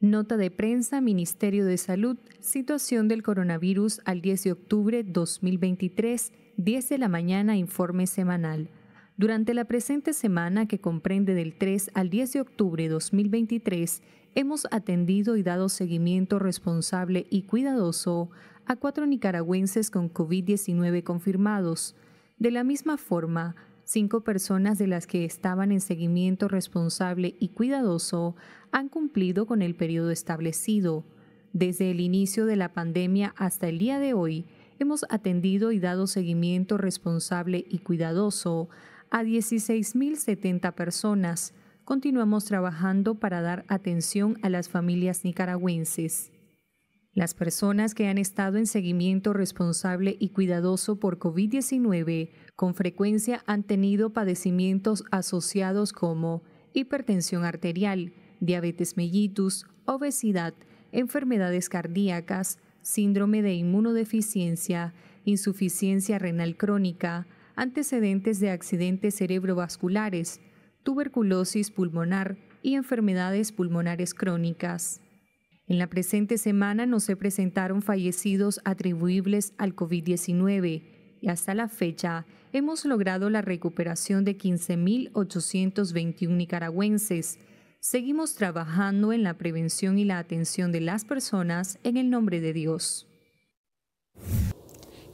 Nota de prensa, Ministerio de Salud, situación del coronavirus al 10 de octubre 2023, 10 de la mañana, informe semanal. Durante la presente semana, que comprende del 3 al 10 de octubre 2023, hemos atendido y dado seguimiento responsable y cuidadoso a cuatro nicaragüenses con COVID-19 confirmados. De la misma forma, Cinco personas de las que estaban en seguimiento responsable y cuidadoso han cumplido con el periodo establecido. Desde el inicio de la pandemia hasta el día de hoy, hemos atendido y dado seguimiento responsable y cuidadoso a 16.070 personas. Continuamos trabajando para dar atención a las familias nicaragüenses. Las personas que han estado en seguimiento responsable y cuidadoso por COVID-19 con frecuencia han tenido padecimientos asociados como hipertensión arterial, diabetes mellitus, obesidad, enfermedades cardíacas, síndrome de inmunodeficiencia, insuficiencia renal crónica, antecedentes de accidentes cerebrovasculares, tuberculosis pulmonar y enfermedades pulmonares crónicas. En la presente semana no se presentaron fallecidos atribuibles al COVID-19 y hasta la fecha hemos logrado la recuperación de 15.821 nicaragüenses. Seguimos trabajando en la prevención y la atención de las personas en el nombre de Dios.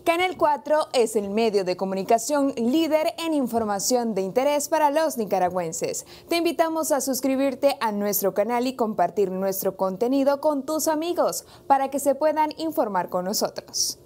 Canal 4 es el medio de comunicación líder en información de interés para los nicaragüenses. Te invitamos a suscribirte a nuestro canal y compartir nuestro contenido con tus amigos para que se puedan informar con nosotros.